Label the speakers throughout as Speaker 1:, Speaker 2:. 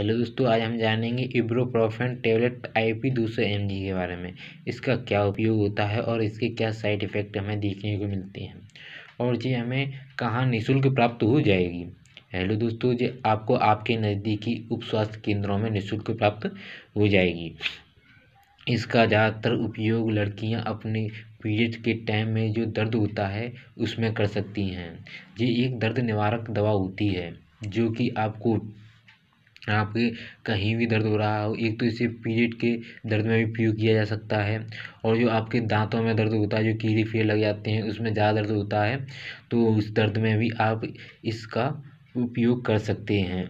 Speaker 1: hello दोस्तों आज हम जानेंगे इब्रोप्रोफेन टेबलेट आईपी दो सौ के बारे में इसका क्या उपयोग होता है और इसके क्या साइड इफ़ेक्ट हमें देखने को मिलते हैं और ये हमें कहाँ निःशुल्क प्राप्त हो जाएगी हेलो दोस्तों जी आपको आपके नज़दीकी उप स्वास्थ्य केंद्रों में निःशुल्क प्राप्त हो जाएगी इसका ज़्यादातर उपयोग लड़कियाँ अपने पीरियड के टाइम में जो दर्द होता है उसमें कर सकती हैं ये एक दर्द निवारक दवा होती है जो कि आपको आपके कहीं भी दर्द हो रहा हो एक तो इसे पीरियड के दर्द में भी प्रयोग किया जा सकता है और जो आपके दांतों में दर्द होता है जो कीड़े फीड़े लग जाते हैं उसमें ज़्यादा दर्द होता है तो उस दर्द में भी आप इसका उपयोग कर सकते हैं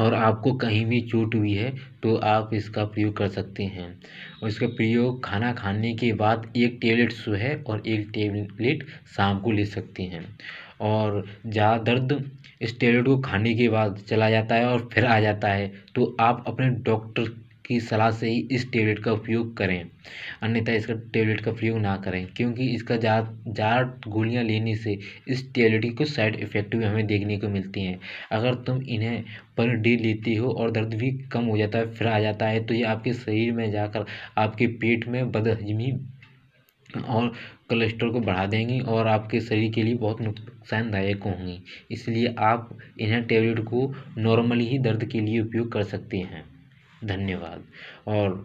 Speaker 1: और आपको कहीं भी चोट हुई है तो आप इसका प्रयोग कर सकते हैं और इसका प्रयोग खाना खाने के बाद एक टेबलेट सुबह और एक टेबलेट शाम को ले सकते हैं और ज़्यादा दर्द इस टेबलेट को खाने के बाद चला जाता है और फिर आ जाता है तो आप अपने डॉक्टर की सलाह से ही इस टेबलेट का उपयोग करें अन्यथा इसका टेबलेट का प्रयोग ना करें क्योंकि इसका ज़्यादा गोलियाँ लेने से इस टेबलेट की कुछ साइड इफ़ेक्ट भी हमें देखने को मिलती हैं अगर तुम इन्हें पर डे लेती हो और दर्द भी कम हो जाता है फिर आ जाता है तो ये आपके शरीर में जाकर आपके पेट में बदहजमी और कोलेस्ट्रॉल को बढ़ा देंगी और आपके शरीर के लिए बहुत नुकसानदायक होंगी इसलिए आप इन्हें टेबलेट को नॉर्मली ही दर्द के लिए उपयोग कर सकते हैं धन्यवाद और